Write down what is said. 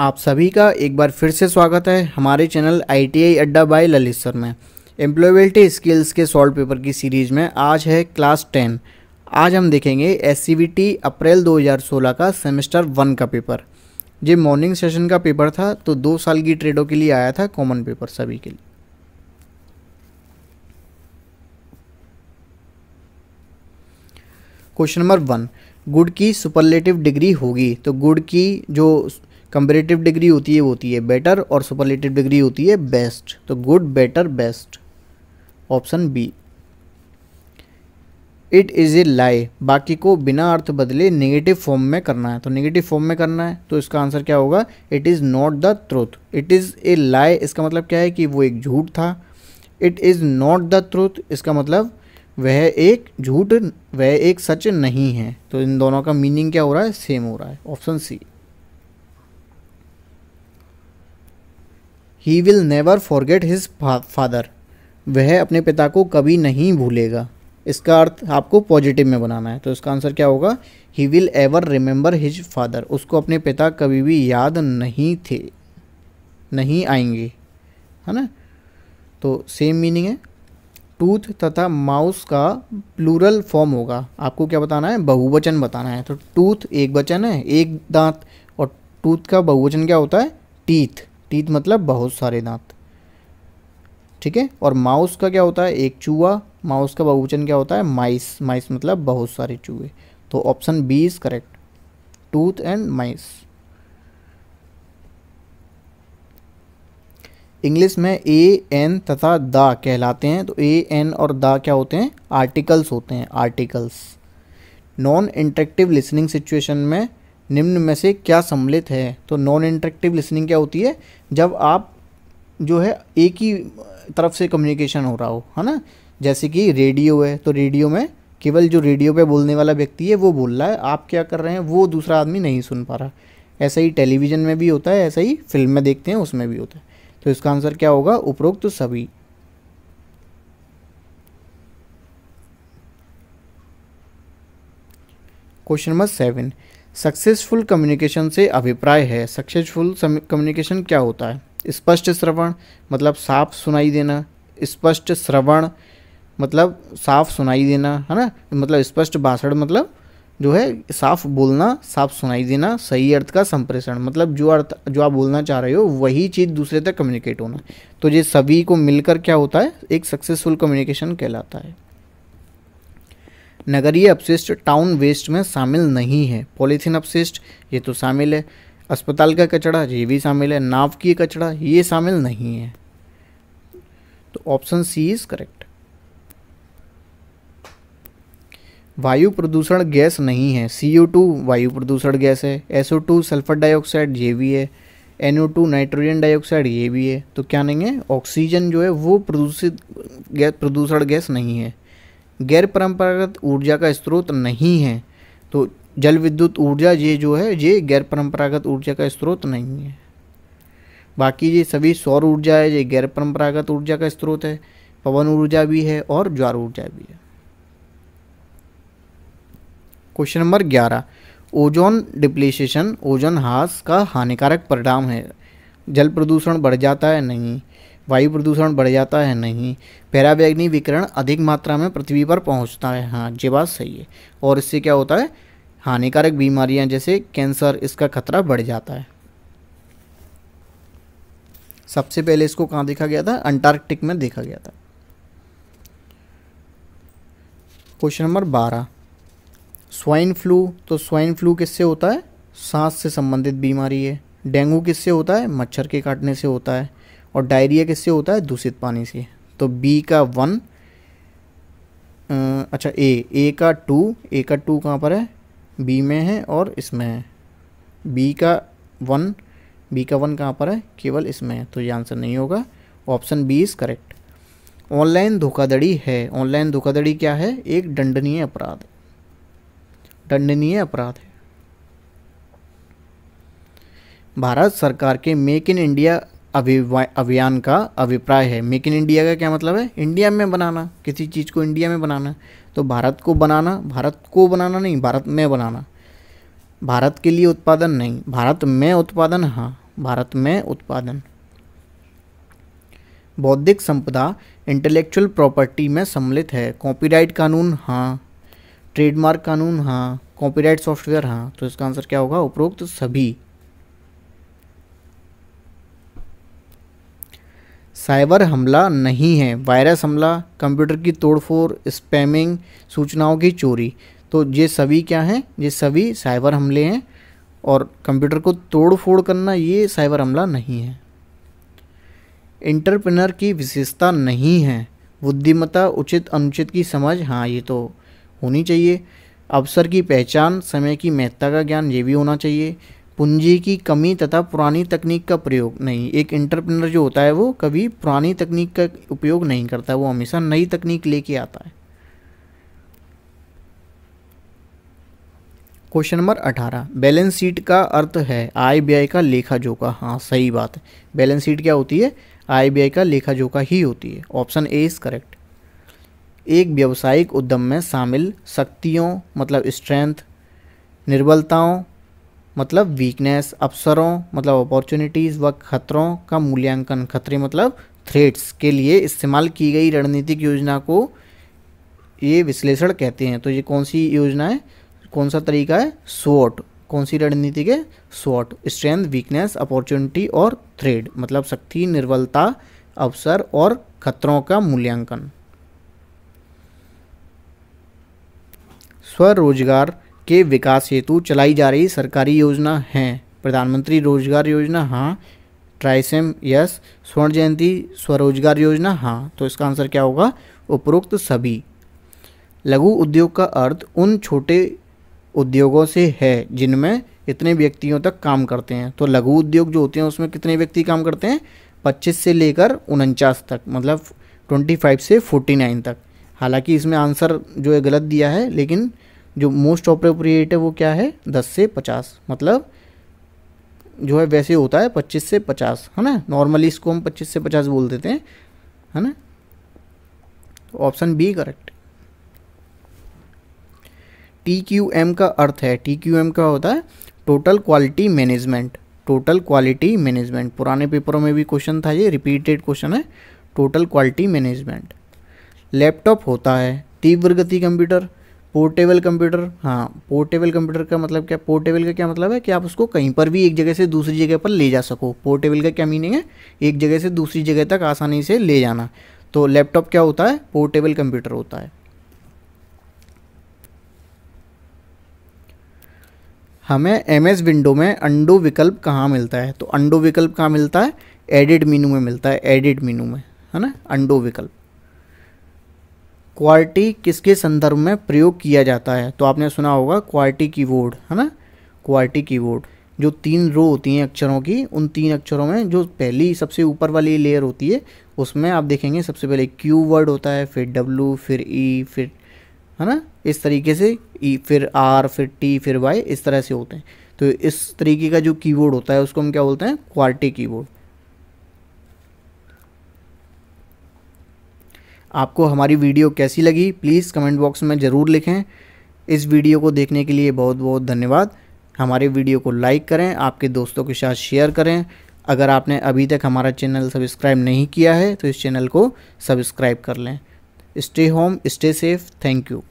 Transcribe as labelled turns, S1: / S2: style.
S1: आप सभी का एक बार फिर से स्वागत है हमारे चैनल आईटीआई अड्डा बाय ललितर में एम्प्लॉयबिलिटी स्किल्स के सॉल्व पेपर की सीरीज़ में आज है क्लास टेन आज हम देखेंगे एस अप्रैल 2016 का सेमेस्टर वन का पेपर ये मॉर्निंग सेशन का पेपर था तो दो साल की ट्रेडों के लिए आया था कॉमन पेपर सभी के लिए क्वेश्चन नंबर वन गुड की सुपरलेटिव डिग्री होगी तो गुड की जो कंपेरेटिव डिग्री होती है वो होती है बेटर और सुपरलेटिव डिग्री होती है बेस्ट तो good better best option B it is a lie बाकी को बिना अर्थ बदले नेगेटिव फॉर्म में करना है तो नेगेटिव फॉर्म में करना है तो इसका आंसर क्या होगा it is not the truth it is a lie इसका मतलब क्या है कि वो एक झूठ था it is not the truth इसका मतलब वह एक झूठ वह एक सच नहीं है तो इन दोनों का मीनिंग क्या हो रहा है सेम हो रहा है option C he will never forget his father वह अपने पिता को कभी नहीं भूलेगा इसका अर्थ आपको पॉजिटिव में बनाना है तो इसका आंसर क्या होगा he will ever remember his father उसको अपने पिता कभी भी याद नहीं थे नहीं आएंगे है ना तो सेम मीनिंग है टूथ तथा माउस का प्लूरल फॉर्म होगा आपको क्या बताना है बहुवचन बताना है तो टूथ एक वचन है एक दांत और टूथ का बहुवचन क्या होता है टीथ टीथ मतलब बहुत सारे दांत ठीक है और माउस का क्या होता है एक चूहा माउस का बहुवचन क्या होता है माइस माइस मतलब बहुत सारे चूहे तो option B is correct tooth and mice English में ए एन तथा द कहलाते हैं तो ए एन और द क्या होते हैं आर्टिकल्स होते हैं articles non interactive listening situation में निम्न में से क्या सम्मिलित है तो नॉन इंटरेक्टिव लिसनिंग क्या होती है जब आप जो है एक ही तरफ से कम्युनिकेशन हो रहा हो है ना जैसे कि रेडियो है तो रेडियो में केवल जो रेडियो पे बोलने वाला व्यक्ति है वो बोल रहा है आप क्या कर रहे हैं वो दूसरा आदमी नहीं सुन पा रहा ऐसा ही टेलीविज़न में भी होता है ऐसा ही फिल्म में देखते हैं उसमें भी होता है तो इसका आंसर क्या होगा उपरोक्त तो सभी question number seven successful communication से अभिप्राय है सक्सेसफुल कम्युनिकेशन क्या होता है स्पष्ट श्रवण मतलब साफ सुनाई देना स्पष्ट श्रवण मतलब साफ सुनाई देना है ना मतलब स्पष्ट भाषण मतलब जो है साफ बोलना साफ सुनाई देना सही अर्थ का संप्रेषण मतलब जो अर्थ जो आप बोलना चाह रहे हो वही चीज़ दूसरे तक कम्युनिकेट होना तो ये सभी को मिलकर क्या होता है एक सक्सेसफुल कम्युनिकेशन कहलाता है नगरीय अपशिष्ट टाउन वेस्ट में शामिल नहीं है पॉलीथीन अपशिष्ट ये तो शामिल है अस्पताल का कचरा ये भी शामिल है नाव की कचरा ये शामिल नहीं है तो ऑप्शन सी इज करेक्ट वायु प्रदूषण गैस नहीं है सी ओ टू वायु प्रदूषण गैस है S O two sulphur dioxide ये भी है एनओ टू नाइट्रोजन डाइऑक्साइड ये भी है तो क्या नहीं है ऑक्सीजन जो है वो प्रदूषित गैस प्रदूषण गैस नहीं है गैर परंपरागत ऊर्जा का स्रोत नहीं है तो जल विद्युत ऊर्जा ये जो है ये गैर परंपरागत ऊर्जा का स्रोत नहीं है बाकी ये सभी सौर ऊर्जा है ये गैर परंपरागत ऊर्जा का स्रोत है पवन ऊर्जा भी है और ज्वार ऊर्जा भी है क्वेश्चन नंबर ग्यारह ओजोन डिप्लीसेशन ओजोन हास का हानिकारक परिणाम है जल प्रदूषण बढ़ जाता है नहीं वायु प्रदूषण बढ़ जाता है नहीं पैराबैग्नि विकिरण अधिक मात्रा में पृथ्वी पर पहुंचता है हाँ ये बात सही है और इससे क्या होता है हानिकारक बीमारियां जैसे कैंसर इसका खतरा बढ़ जाता है सबसे पहले इसको कहाँ देखा गया था अंटार्कटिक में देखा गया था क्वेश्चन नंबर बारह स्वाइन फ्लू तो स्वाइन फ्लू किससे होता है सांस से संबंधित बीमारी है डेंगू किससे होता है मच्छर के काटने से होता है और डायरिया किससे होता है दूषित पानी से तो बी का वन अच्छा ए ए का टू ए का टू कहाँ पर है बी में है और इसमें है बी का वन बी का वन कहाँ पर है केवल इसमें है तो ये आंसर नहीं होगा option B is correct online धोखाधड़ी है ऑनलाइन धोखाधड़ी क्या है एक दंडनीय अपराध दंडनीय अपराध है भारत सरकार के मेक इन इंडिया अभियान का अभिप्राय है मेक इन इंडिया का क्या मतलब है इंडिया में बनाना किसी चीज़ को इंडिया में बनाना तो भारत को बनाना भारत को बनाना नहीं भारत में बनाना भारत के लिए उत्पादन नहीं भारत में उत्पादन हाँ भारत में उत्पादन बौद्धिक संपदा इंटेलेक्चुअल प्रॉपर्टी में सम्मिलित है कॉपीराइट कानून हाँ ट्रेडमार्क कानून हाँ कॉपीराइट सॉफ्टवेयर हाँ तो इसका आंसर क्या होगा उपरोक्त सभी साइबर हमला नहीं है वायरस हमला कंप्यूटर की तोड़फोड़ स्पैमिंग सूचनाओं की चोरी तो ये सभी क्या हैं ये सभी साइबर हमले हैं और कंप्यूटर को तोड़ फोड़ करना ये साइबर हमला नहीं है इंटरप्रेनर की विशेषता नहीं है बुद्धिमत्ता उचित अनुचित की समझ हाँ ये तो होनी चाहिए अवसर की पहचान समय की महत्ता का ज्ञान ये भी होना चाहिए पूंजी की कमी तथा पुरानी तकनीक का प्रयोग नहीं एक इंटरप्रेनर जो होता है वो कभी पुरानी तकनीक का उपयोग नहीं करता वो हमेशा नई तकनीक लेके आता है क्वेश्चन नंबर अठारह बैलेंस शीट का अर्थ है आई बी आई का लेखा जोखा हाँ सही बात है बैलेंस शीट क्या होती है आई बी आई का लेखा जोखा ही होती है ऑप्शन ए इज़ करेक्ट एक व्यावसायिक उद्यम में शामिल शक्तियों मतलब स्ट्रेंथ निर्बलताओं मतलब वीकनेस अवसरों मतलब अपॉर्चुनिटीज़ व खतरों का मूल्यांकन खतरे मतलब थ्रेट्स के लिए इस्तेमाल की गई रणनीतिक योजना को ये विश्लेषण कहते हैं तो ये कौन सी योजना है कौन सा तरीका है स्वॉट कौन सी रणनीति के स्वॉट स्ट्रेंथ वीकनेस अपॉर्चुनिटी और थ्रेड मतलब शक्ति निर्बलता अवसर और खतरों का मूल्यांकन स्वरोजगार के विकास हेतु चलाई जा रही सरकारी योजना हैं प्रधानमंत्री रोजगार योजना हाँ ट्राइसेम यस स्वर्ण जयंती स्वरोजगार योजना हाँ तो इसका आंसर क्या होगा उपरोक्त सभी लघु उद्योग का अर्थ उन छोटे उद्योगों से है जिनमें इतने व्यक्तियों तक काम करते हैं तो लघु उद्योग जो होते हैं उसमें कितने व्यक्ति काम करते हैं पच्चीस से लेकर उनचास तक मतलब ट्वेंटी फाइव से फोर्टी नाइन तक हालांकि इसमें आंसर जो है गलत दिया है लेकिन जो मोस्ट अप्रोप्रिएट है वो क्या है दस से पचास मतलब जो है वैसे होता है पच्चीस से पचास है ना नॉर्मली इसको हम पच्चीस से पचास बोल देते हैं है ना option B correct T Q M का अर्थ है टी क्यू एम का होता है total quality management total quality management पुराने पेपरों में भी क्वेश्चन था ये रिपीटेड क्वेश्चन है टोटल क्वालिटी मैनेजमेंट लैपटॉप होता है तीव्र गति कंप्यूटर पोर्टेबल कंप्यूटर हाँ पोर्टेबल कंप्यूटर का मतलब क्या पोर्टेबल का क्या मतलब है कि आप उसको कहीं पर भी एक जगह से दूसरी जगह पर ले जा सको पोर्टेबल का क्या मीनिंग है एक जगह से दूसरी जगह तक आसानी से ले जाना तो लैपटॉप क्या होता है पोर्टेबल कंप्यूटर होता है हमें एम एस विंडो में अंडो विकल्प कहाँ मिलता है तो अंडो विकल्प कहाँ मिलता है एडिट मीनू में मिलता है एडिट मीनू में है ना अंडो विकल्प क्वार्टी किसके संदर्भ में प्रयोग किया जाता है तो आपने सुना होगा की वोर्ड है ना की कीबोर्ड जो तीन रो होती हैं अक्षरों की उन तीन अक्षरों में जो पहली सबसे ऊपर वाली लेयर होती है उसमें आप देखेंगे सबसे पहले क्यू वर्ड होता है फिर डब्ल्यू फिर ई e, फिर है ना इस तरीके से ई e, फिर आर फिर टी फिर वाई इस तरह से होते हैं तो इस तरीके का जो कीबोर्ड होता है उसको हम क्या बोलते हैं क्वार्टी कीबोर्ड आपको हमारी वीडियो कैसी लगी प्लीज़ कमेंट बॉक्स में ज़रूर लिखें इस वीडियो को देखने के लिए बहुत बहुत धन्यवाद हमारे वीडियो को लाइक करें आपके दोस्तों के साथ शेयर करें अगर आपने अभी तक हमारा चैनल सब्सक्राइब नहीं किया है तो इस चैनल को सब्सक्राइब कर लें stay home stay safe thank you